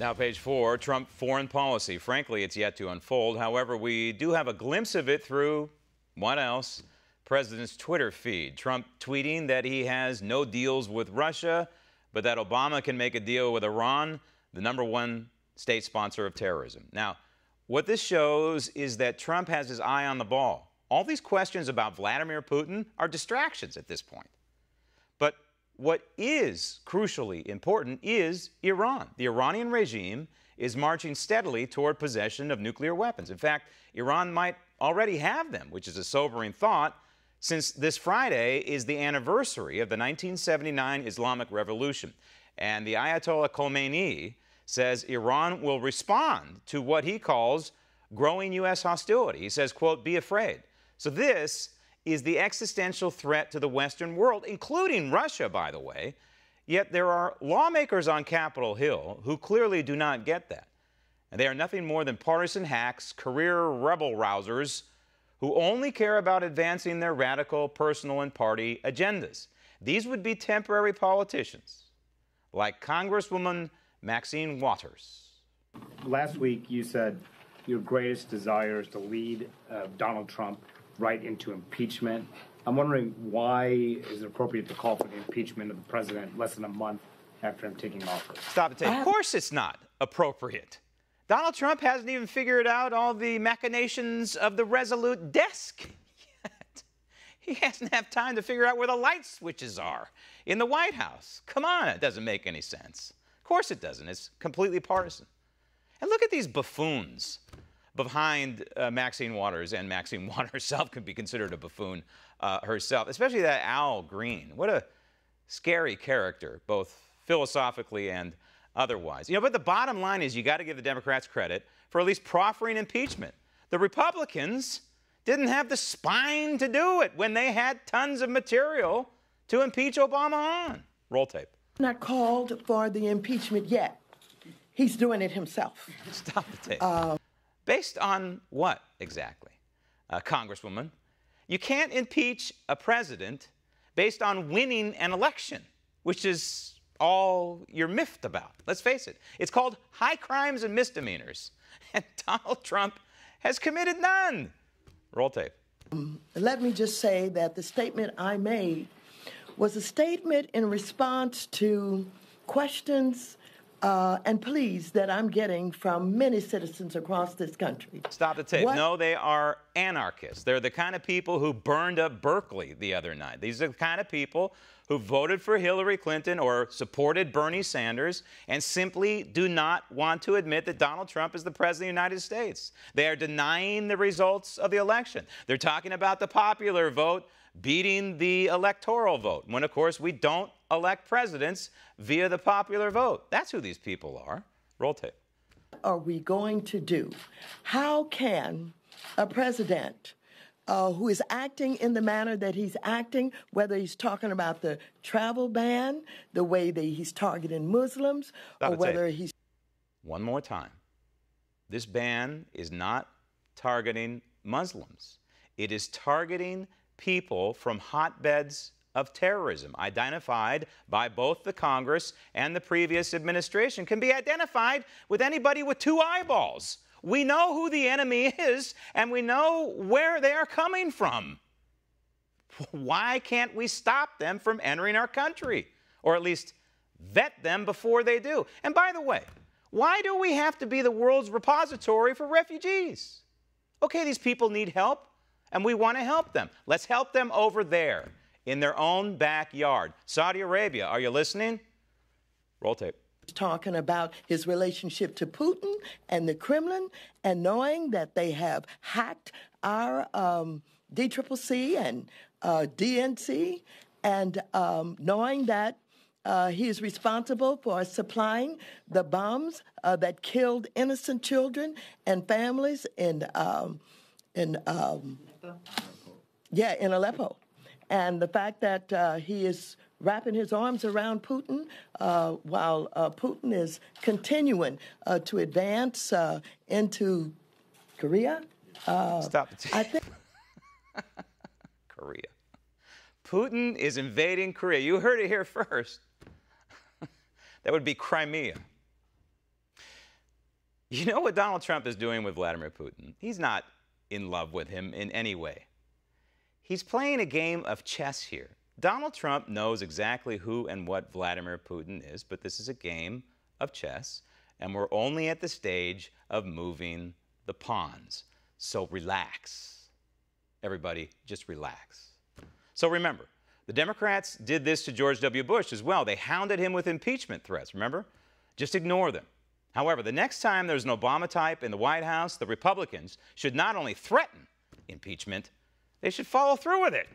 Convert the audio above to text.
Now, page four Trump foreign policy. Frankly, it's yet to unfold. However, we do have a glimpse of it through what else? President's Twitter feed. Trump tweeting that he has no deals with Russia, but that Obama can make a deal with Iran, the number one state sponsor of terrorism. Now, what this shows is that Trump has his eye on the ball. All these questions about Vladimir Putin are distractions at this point. What is crucially important is Iran. The Iranian regime is marching steadily toward possession of nuclear weapons. In fact, Iran might already have them, which is a sobering thought since this Friday is the anniversary of the 1979 Islamic Revolution. And the Ayatollah Khomeini says Iran will respond to what he calls growing U.S. hostility. He says, quote, be afraid. So this is the existential threat to the Western world, including Russia, by the way. Yet there are lawmakers on Capitol Hill who clearly do not get that. And they are nothing more than partisan hacks, career rebel rousers who only care about advancing their radical personal and party agendas. These would be temporary politicians, like Congresswoman Maxine Waters. Last week, you said your greatest desire is to lead uh, Donald Trump right into impeachment. I'm wondering why is it appropriate to call for the impeachment of the president less than a month after him taking office? Stop it. Of course, it's not appropriate. Donald Trump hasn't even figured out all the machinations of the Resolute desk yet. He hasn't had time to figure out where the light switches are in the White House. Come on, it doesn't make any sense. Of course it doesn't. It's completely partisan. And look at these buffoons behind uh, Maxine Waters, and Maxine Waters herself could be considered a buffoon uh, herself, especially that Al Green. What a scary character, both philosophically and otherwise. You know, but the bottom line is you got to give the Democrats credit for at least proffering impeachment. The Republicans didn't have the spine to do it when they had tons of material to impeach Obama on. Roll tape. Not called for the impeachment yet. He's doing it himself. Stop the tape. Uh Based on what exactly? Uh, Congresswoman, you can't impeach a president based on winning an election, which is all you're miffed about. Let's face it, it's called high crimes and misdemeanors. And Donald Trump has committed none. Roll tape. Um, let me just say that the statement I made was a statement in response to questions uh, and pleas that I'm getting from many citizens across this country. Stop the tape. What? No, they are anarchists. They're the kind of people who burned up Berkeley the other night. These are the kind of people who voted for Hillary Clinton or supported Bernie Sanders and simply do not want to admit that Donald Trump is the president of the United States. They are denying the results of the election. They're talking about the popular vote beating the electoral vote, when, of course, we don't elect presidents via the popular vote. That's who these people are. Roll tape. Are we going to do? How can a president uh, who is acting in the manner that he's acting, whether he's talking about the travel ban, the way that he's targeting Muslims, or whether tape. he's. One more time. This ban is not targeting Muslims, it is targeting people from hotbeds of terrorism, identified by both the Congress and the previous administration, can be identified with anybody with two eyeballs. We know who the enemy is and we know where they are coming from. Why can't we stop them from entering our country? Or at least vet them before they do. And by the way, why do we have to be the world's repository for refugees? Okay, these people need help and we want to help them. Let's help them over there in their own backyard. Saudi Arabia, are you listening? Roll tape. Talking about his relationship to Putin and the Kremlin, and knowing that they have hacked our um, DCCC and uh, DNC, and um, knowing that uh, he is responsible for supplying the bombs uh, that killed innocent children and families in um, in um, Aleppo. Yeah, in Aleppo. And the fact that uh, he is wrapping his arms around Putin uh, while uh, Putin is continuing uh, to advance uh, into Korea. Uh, Stop. I think. Korea. Putin is invading Korea. You heard it here first. that would be Crimea. You know what Donald Trump is doing with Vladimir Putin? He's not in love with him in any way. He's playing a game of chess here. Donald Trump knows exactly who and what Vladimir Putin is, but this is a game of chess, and we're only at the stage of moving the pawns. So relax. Everybody, just relax. So remember, the Democrats did this to George W. Bush as well. They hounded him with impeachment threats, remember? Just ignore them. However, the next time there's an Obama type in the White House, the Republicans should not only threaten impeachment, they should follow through with it.